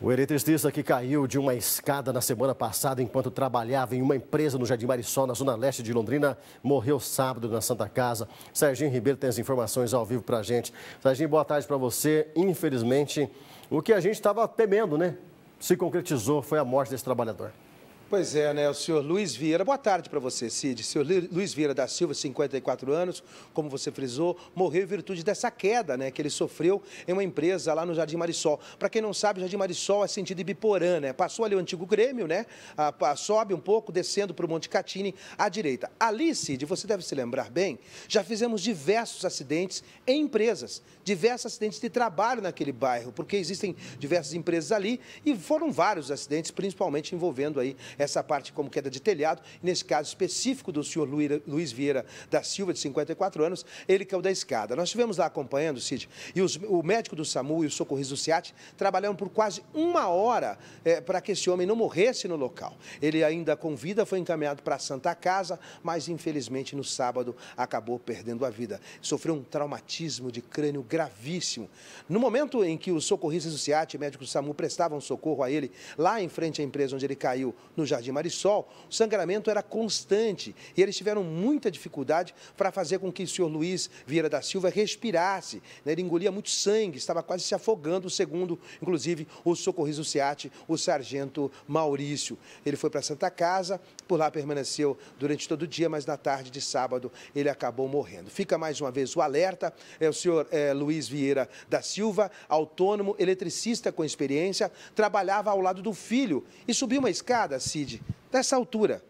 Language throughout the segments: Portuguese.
O eletricista que caiu de uma escada na semana passada enquanto trabalhava em uma empresa no Jardim Marisol, na zona leste de Londrina, morreu sábado na Santa Casa. Serginho Ribeiro tem as informações ao vivo para a gente. Serginho, boa tarde para você. Infelizmente, o que a gente estava temendo, né? Se concretizou, foi a morte desse trabalhador. Pois é, né? O senhor Luiz Vieira. Boa tarde para você, Cid. O senhor Luiz Vieira da Silva, 54 anos, como você frisou, morreu em virtude dessa queda, né? Que ele sofreu em uma empresa lá no Jardim Marisol. Para quem não sabe, o Jardim Marisol é sentido Ibiporã, né? Passou ali o antigo Grêmio, né? sobe um pouco, descendo para o Monte Catini à direita. Ali, Cid, você deve se lembrar bem, já fizemos diversos acidentes em empresas, diversos acidentes de trabalho naquele bairro, porque existem diversas empresas ali e foram vários acidentes, principalmente envolvendo aí essa parte como queda de telhado. Nesse caso específico do senhor Luiz Vieira da Silva, de 54 anos, ele caiu da escada. Nós estivemos lá acompanhando, Cid, e os, o médico do SAMU e os socorristas do SEAT trabalharam por quase uma hora é, para que esse homem não morresse no local. Ele ainda com vida foi encaminhado para a Santa Casa, mas infelizmente no sábado acabou perdendo a vida. Sofreu um traumatismo de crânio gravíssimo. No momento em que os socorristas do SEAT e médicos do SAMU prestavam socorro a ele, lá em frente à empresa onde ele caiu, no Jardim Marisol, o sangramento era constante e eles tiveram muita dificuldade para fazer com que o senhor Luiz Vieira da Silva respirasse. Né? Ele engolia muito sangue, estava quase se afogando, segundo, inclusive, o socorriso SEAT, o sargento Maurício. Ele foi para a Santa Casa, por lá permaneceu durante todo o dia, mas na tarde de sábado ele acabou morrendo. Fica mais uma vez o alerta, é o senhor é, Luiz Vieira da Silva, autônomo, eletricista com experiência, trabalhava ao lado do filho e subiu uma escada, se decide dessa altura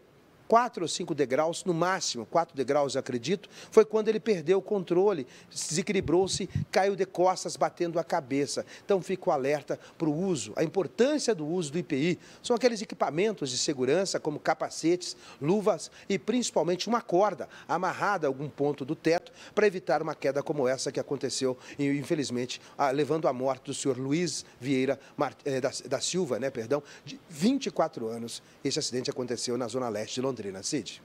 quatro ou cinco degraus, no máximo, quatro degraus, acredito, foi quando ele perdeu o controle, desequilibrou-se, caiu de costas, batendo a cabeça. Então, fico alerta para o uso, a importância do uso do IPI. São aqueles equipamentos de segurança, como capacetes, luvas e principalmente uma corda amarrada a algum ponto do teto para evitar uma queda como essa que aconteceu, infelizmente, levando à morte do senhor Luiz Vieira eh, da Silva, né, perdão, de 24 anos. Esse acidente aconteceu na zona leste de Londres. Londrina, Cid?